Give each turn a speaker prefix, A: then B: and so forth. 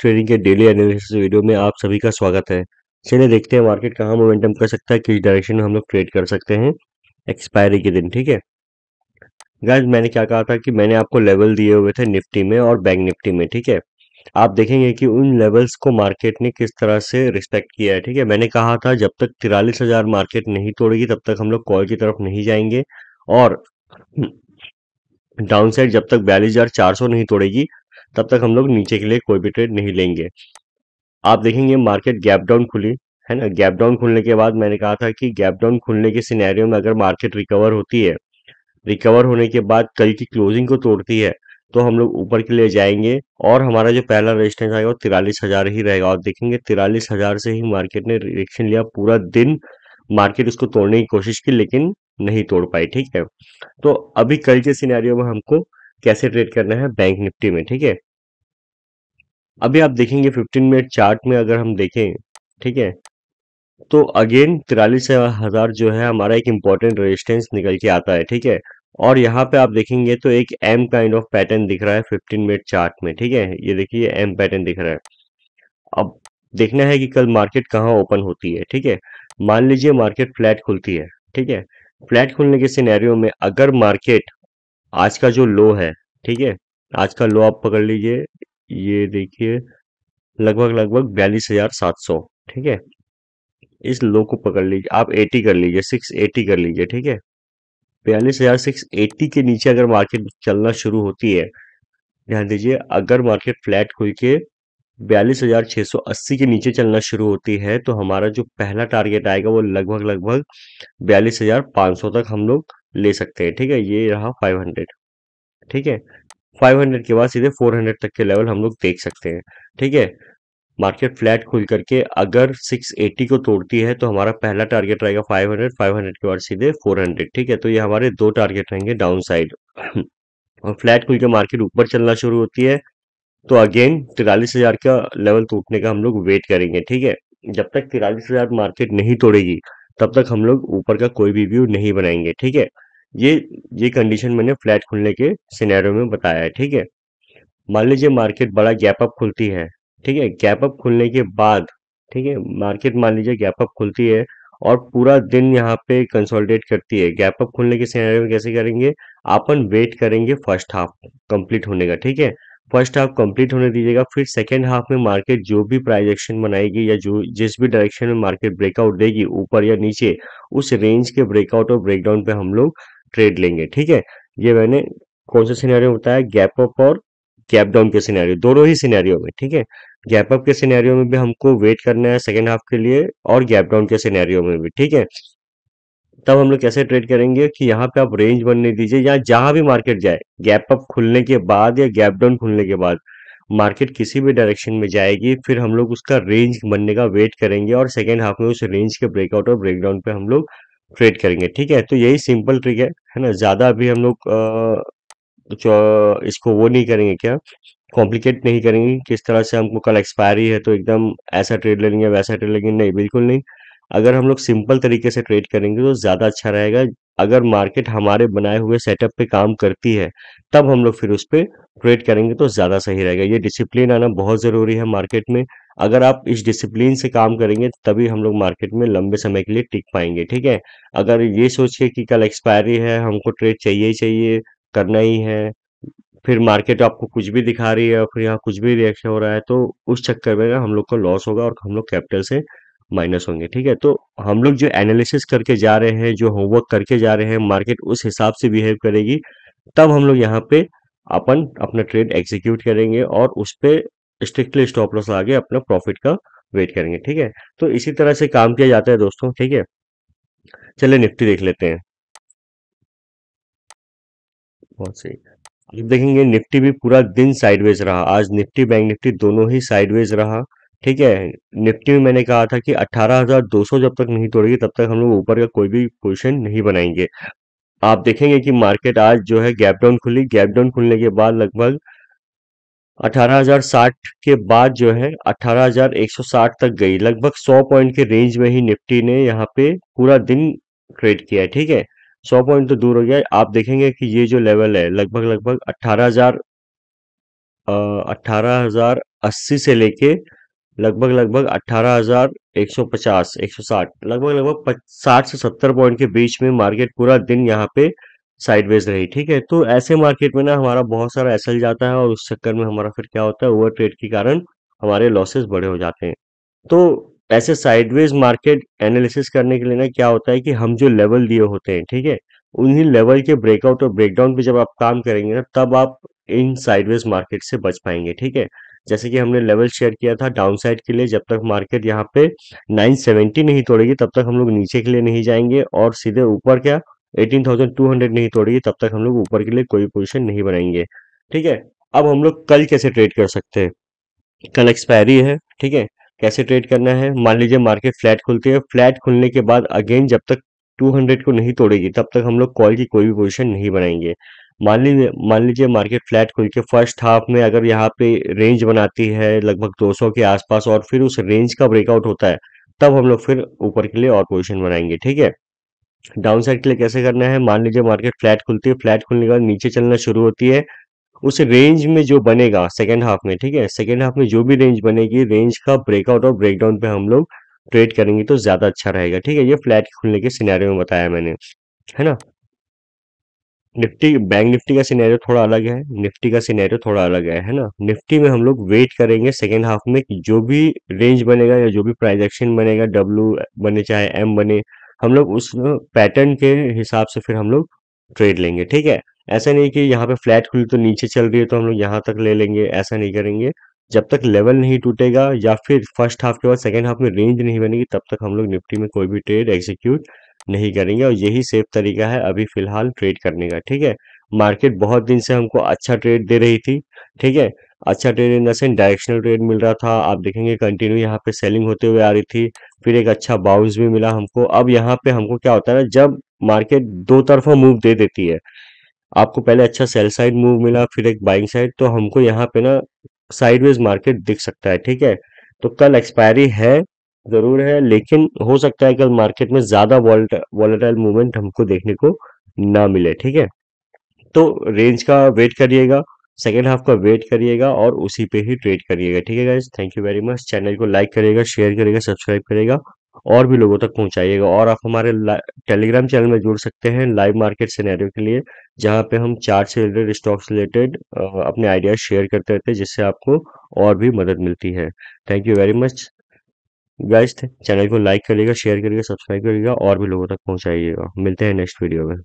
A: trading के daily analysis video में आप सभी का स्वागत है चलिए देखते हैं मार्केट कहाँ मोमेंटम कर सकता है किस डायरेक्शन में हम लोग ट्रेड कर सकते हैं एक्सपायरी के दिन ठीक है गाइज मैंने क्या कहा था कि मैंने आपको लेवल दिए हुए थे निफ्टी में और बैंक निफ्टी में ठीक है आप देखेंगे कि उन लेवल्स को मार्केट ने किस तरह से रिस्पेक्ट किया है ठीक है मैंने कहा था जब तक तिरालीस हजार मार्केट नहीं तोड़ेगी तब तक हम लोग कॉल की तरफ नहीं जाएंगे और डाउनसाइड जब तक बयालीस हजार चार सौ नहीं तोड़ेगी तब तक हम लोग नीचे के लिए कोई भी ट्रेड नहीं लेंगे आप देखेंगे मार्केट गैप डाउन खुली है ना गैप डाउन खुलने के बाद मैंने कहा था कि गैप डाउन खुलने के सिनेरियो में अगर मार्केट रिकवर होती है रिकवर होने के बाद कल की क्लोजिंग को तोड़ती है तो हम लोग ऊपर के लिए जाएंगे और हमारा जो पहला रेजिस्टेंस आएगा वो तिरालीस हज़ार ही रहेगा और देखेंगे तिरालीस हज़ार से ही मार्केट ने रिएक्शन लिया पूरा दिन मार्केट उसको तोड़ने की कोशिश की लेकिन नहीं तोड़ पाई ठीक है तो अभी कल के सिनेरियो में हमको कैसे ट्रेड करना है बैंक निफ्टी में ठीक है अभी आप देखेंगे 15 मिनट चार्ट में अगर हम देखें ठीक है तो अगेन तिरालीस हज़ार जो है हमारा एक इम्पोर्टेंट रेजिस्टेंस निकल के आता है ठीक है और यहाँ पे आप देखेंगे तो एक एम काइंड ऑफ पैटर्न दिख रहा है 15 मिनट चार्ट में ठीक है ये देखिए एम पैटर्न दिख रहा है अब देखना है कि कल मार्केट कहाँ ओपन होती है ठीक है मान लीजिए मार्केट फ्लैट खुलती है ठीक है फ्लैट खुलने के सिनेरियो में अगर मार्केट आज का जो लो है ठीक है आज का लो आप पकड़ लीजिए ये देखिए लगभग लगभग बयालीस हजार सात सौ ठीक है इस लो को पकड़ लीजिए आप एटी कर लीजिए सिक्स एटी कर लीजिए ठीक है बयालीस हजार सिक्स एटी के नीचे अगर मार्केट चलना शुरू होती है ध्यान दीजिए अगर मार्केट फ्लैट खुल के बयालीस हजार छह सौ अस्सी के नीचे चलना शुरू होती है तो हमारा जो पहला टारगेट आएगा वो लगभग लगभग बयालीस हजार पाँच सौ तक हम लोग ले सकते हैं ठीक है ये रहा फाइव हंड्रेड ठीक है 500 के बाद सीधे 400 तक के लेवल हम लोग देख सकते हैं ठीक है मार्केट फ्लैट खुल करके अगर 680 को तोड़ती है तो हमारा पहला टारगेट रहेगा 500 500 के बाद सीधे 400 ठीक है तो ये हमारे दो टारगेट रहेंगे डाउन साइड और फ्लैट खुल के मार्केट ऊपर चलना शुरू होती है तो अगेन तिरालीस हजार का लेवल टूटने का हम लोग वेट करेंगे ठीक है जब तक तिरालीस हजार मार्केट नहीं तोड़ेगी तब तक हम लोग ऊपर का कोई भी व्यू नहीं बनाएंगे ठीक है ये ये कंडीशन मैंने फ्लैट खुलने के सिनेरियो में बताया है ठीक है मान लीजिए मार्केट बड़ा गैप अप खुलती है ठीक है गैप अप खुलने के बाद ठीक है मार्केट मान लीजिए गैप अप खुलती है और पूरा दिन यहाँ पे कंसोलिडेट करती है गैप अप खुलने के सिनेरियो में कैसे करेंगे अपन वेट करेंगे फर्स्ट हाफ कंप्लीट होने का ठीक है फर्स्ट हाफ कंप्लीट होने दीजिएगा फिर सेकेंड हाफ में मार्केट जो भी प्राइजेक्शन बनाएगी या जो जिस भी डायरेक्शन में मार्केट ब्रेकआउट देगी ऊपर या नीचे उस रेंज के ब्रेकआउट और ब्रेकडाउन पे हम लोग ट्रेड लेंगे ठीक है ये मैंने कौन से सिनेरियो बताया गैप अप और गैप डाउन के सिनेरियो दोनों ही सिनेरियो में ठीक है गैप अप के सिनेरियो में भी हमको वेट करना है सेकेंड हाफ के लिए और गैप डाउन के सिनेरियो में भी ठीक है तब हम लोग कैसे ट्रेड करेंगे कि यहाँ पे आप रेंज बनने दीजिए या जहां भी मार्केट जाए गैप अप खुलने के बाद या गैप डाउन खुलने के बाद मार्केट किसी भी डायरेक्शन में जाएगी फिर हम लोग उसका रेंज बनने का वेट करेंगे और सेकेंड हाफ में उस रेंज के ब्रेकआउट और ब्रेकडाउन पे हम लोग ट्रेड करेंगे ठीक है तो यही सिंपल ट्रिक है है ना ज़्यादा अभी हम लोग इसको वो नहीं करेंगे क्या कॉम्प्लिकेट नहीं करेंगे किस तरह से हमको कल एक्सपायरी है तो एकदम ऐसा ट्रेड ले लेंगे वैसा ट्रेड लेंगे नहीं बिल्कुल नहीं अगर हम लोग सिंपल तरीके से ट्रेड करेंगे तो ज़्यादा अच्छा रहेगा अगर मार्केट हमारे बनाए हुए सेटअप पे काम करती है तब हम लोग फिर उस पर ट्रेड करेंगे तो ज़्यादा सही रहेगा ये डिसिप्लिन आना बहुत ज़रूरी है मार्केट में अगर आप इस डिसिप्लिन से काम करेंगे तभी हम लोग मार्केट में लंबे समय के लिए टिक पाएंगे ठीक है अगर ये सोच के कि कल एक्सपायरी है हमको ट्रेड चाहिए ही चाहिए करना ही है फिर मार्केट आपको कुछ भी दिखा रही है फिर यहाँ कुछ भी रिएक्शन हो रहा है तो उस चक्कर में हम लोग को लॉस होगा और हम लोग कैपिटल से माइनस होंगे ठीक है तो हम लोग जो एनालिसिस करके जा रहे हैं जो होमवर्क करके जा रहे हैं मार्केट उस हिसाब से बिहेव करेगी तब हम लोग यहाँ पे अपन अपना ट्रेड एग्जीक्यूट करेंगे और उस पर स्ट्रिक्टली स्टॉप लॉस लगा के अपना प्रॉफिट का वेट करेंगे ठीक है तो इसी तरह से काम किया जाता है दोस्तों ठीक है चले निफ्टी देख लेते हैं बहुत सही जब देखेंगे निफ्टी भी पूरा दिन साइडवेज रहा आज निफ्टी बैंक निफ्टी दोनों ही साइडवेज रहा ठीक है निफ्टी में मैंने कहा था कि 18,200 जब तक नहीं तोड़ेगी तब तक हम लोग ऊपर का कोई भी पोजीशन नहीं बनाएंगे आप देखेंगे कि मार्केट आज जो है गैप डाउन खुली गैप डाउन खुलने के बाद लगभग 18,060 के बाद जो है 18,160 तक गई लगभग 100 पॉइंट के रेंज में ही निफ्टी ने यहाँ पे पूरा दिन ट्रेड किया है ठीक है 100 पॉइंट तो दूर हो गया आप देखेंगे कि ये जो लेवल है लगभग लगभग 18,000 18,080 से लेके लगभग लगभग 18,150 160 लगभग लगभग 60 से 70 पॉइंट के बीच में मार्केट पूरा दिन यहाँ पे साइडवेज रही ठीक है तो ऐसे मार्केट में ना हमारा बहुत सारा एसल जाता है और उस चक्कर में हमारा फिर क्या होता है ओवर ट्रेड के कारण हमारे लॉसेस बड़े हो जाते हैं तो ऐसे साइडवेज मार्केट एनालिसिस करने के लिए ना क्या होता है कि हम जो लेवल दिए होते हैं ठीक है उन्हीं लेवल के ब्रेकआउट और ब्रेकडाउन पे जब आप काम करेंगे ना तब आप इन साइडवेज मार्केट से बच पाएंगे ठीक है जैसे कि हमने लेवल शेयर किया था डाउनसाइड के लिए जब तक मार्केट यहाँ पे 970 नहीं तोड़ेगी तब तक हम लोग नीचे के लिए नहीं जाएंगे और सीधे ऊपर क्या 18,200 नहीं तोड़ेगी तब तक हम लोग ऊपर के लिए कोई पोजीशन नहीं बनाएंगे ठीक है अब हम लोग कल कैसे ट्रेड कर सकते हैं कल एक्सपायरी है ठीक है कैसे ट्रेड करना है मान लीजिए मार्केट फ्लैट खुलती है फ्लैट खुलने के बाद अगेन जब तक 200 को नहीं तोड़ेगी तब तक हम लोग कॉल की कोई भी पोजिशन नहीं बनाएंगे मान लीजिए मान लीजिए मार्केट फ्लैट खुल के फर्स्ट हाफ में अगर यहाँ पे रेंज बनाती है लगभग 200 के आसपास और फिर उस रेंज का ब्रेकआउट होता है तब हम लोग फिर ऊपर के लिए और पोजीशन बनाएंगे ठीक है डाउन साइड के लिए कैसे करना है मान लीजिए मार्केट फ्लैट खुलती है फ्लैट खुलने के बाद नीचे चलना शुरू होती है उस रेंज में जो बनेगा सेकेंड हाफ में ठीक है सेकेंड हाफ में जो भी रेंज बनेगी रेंज का ब्रेकआउट और ब्रेकडाउन पे हम लोग ट्रेड करेंगे तो ज़्यादा अच्छा रहेगा ठीक है ये फ्लैट खुलने के सिनेरियो में बताया मैंने है ना निफ्टी बैंक निफ्टी का सिनेरियो थोड़ा अलग है निफ्टी का सिनेरियो थोड़ा अलग है है ना निफ्टी में हम लोग वेट करेंगे सेकेंड हाफ में जो भी रेंज बनेगा या जो भी प्राइजेक्शन बनेगा डब्ल्यू बने चाहे एम बने हम लोग उस पैटर्न के हिसाब से फिर हम लोग ट्रेड लेंगे ठीक है ऐसा नहीं कि यहाँ पे फ्लैट खुली तो नीचे चल रही है तो हम लोग यहाँ तक ले लेंगे ऐसा नहीं करेंगे जब तक लेवल नहीं टूटेगा या फिर फर्स्ट हाफ के बाद सेकेंड हाफ में रेंज नहीं बनेगी तब तक हम लोग निफ्टी में कोई भी ट्रेड एग्जीक्यूट नहीं करेंगे और यही सेफ तरीका है अभी फिलहाल ट्रेड करने का ठीक है मार्केट बहुत दिन से हमको अच्छा ट्रेड दे रही थी ठीक है अच्छा ट्रेड इन देंस डायरेक्शनल ट्रेड मिल रहा था आप देखेंगे कंटिन्यू यहाँ पे सेलिंग होते हुए आ रही थी फिर एक अच्छा बाउंस भी मिला हमको अब यहाँ पे हमको क्या होता है ना जब मार्केट दो तरफा मूव दे देती है आपको पहले अच्छा सेल साइड मूव मिला फिर एक बाइंग साइड तो हमको यहाँ पे ना साइडवेज मार्केट दिख सकता है ठीक है तो कल एक्सपायरी है जरूर है लेकिन हो सकता है कल मार्केट में ज्यादा वॉलेटाइल मूवमेंट हमको देखने को ना मिले ठीक है तो रेंज का वेट करिएगा सेकेंड हाफ का वेट करिएगा और उसी पे ही ट्रेड करिएगा ठीक है guys thank you very much channel को लाइक करिएगा शेयर करिएगा सब्सक्राइब करिएगा और भी लोगों तक पहुंचाइएगा और आप हमारे टेलीग्राम चैनल में जुड़ सकते हैं लाइव मार्केट सिनेरियो के लिए जहां पे हम चार्ट से रिलेटेड स्टॉक्स रिलेटेड अपने आइडियाज शेयर करते रहते हैं जिससे आपको और भी मदद मिलती है thank you very much guys channel को लाइक करिएगा शेयर करिएगा सब्सक्राइब करिएगा और भी लोगों तक पहुँचाइएगा मिलते हैं नेक्स्ट वीडियो में